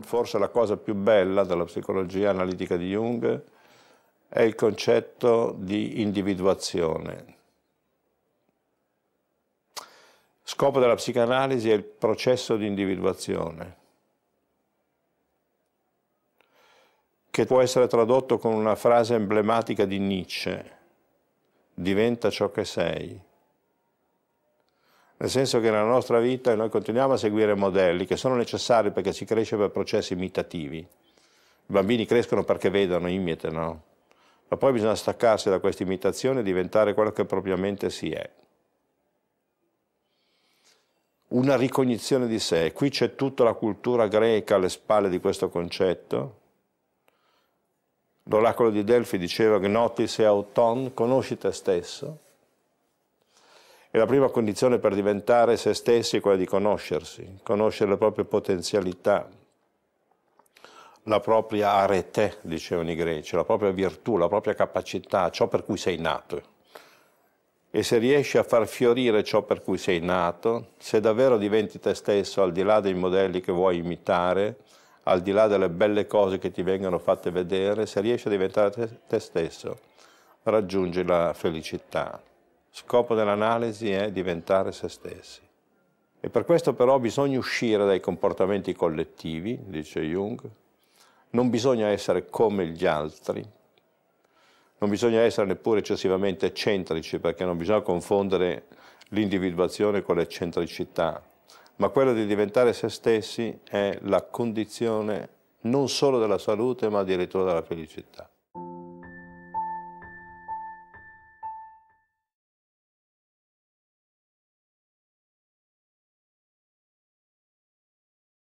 Forse la cosa più bella della psicologia analitica di Jung è il concetto di individuazione. Scopo della psicanalisi è il processo di individuazione, che può essere tradotto con una frase emblematica di Nietzsche diventa ciò che sei. Nel senso che nella nostra vita noi continuiamo a seguire modelli che sono necessari perché si cresce per processi imitativi. I bambini crescono perché vedono, imitano, ma poi bisogna staccarsi da questa imitazione e diventare quello che propriamente si è. Una ricognizione di sé, qui c'è tutta la cultura greca alle spalle di questo concetto, L'oracolo di Delfi diceva Gnotis e auton, conosci te stesso. E la prima condizione per diventare se stessi è quella di conoscersi, conoscere le proprie potenzialità, la propria arete, dicevano i greci, la propria virtù, la propria capacità, ciò per cui sei nato. E se riesci a far fiorire ciò per cui sei nato, se davvero diventi te stesso al di là dei modelli che vuoi imitare, al di là delle belle cose che ti vengono fatte vedere, se riesci a diventare te, te stesso, raggiungi la felicità. Scopo dell'analisi è diventare se stessi. E per questo però bisogna uscire dai comportamenti collettivi, dice Jung, non bisogna essere come gli altri, non bisogna essere neppure eccessivamente eccentrici perché non bisogna confondere l'individuazione con l'eccentricità ma quello di diventare se stessi è la condizione non solo della salute ma addirittura della felicità.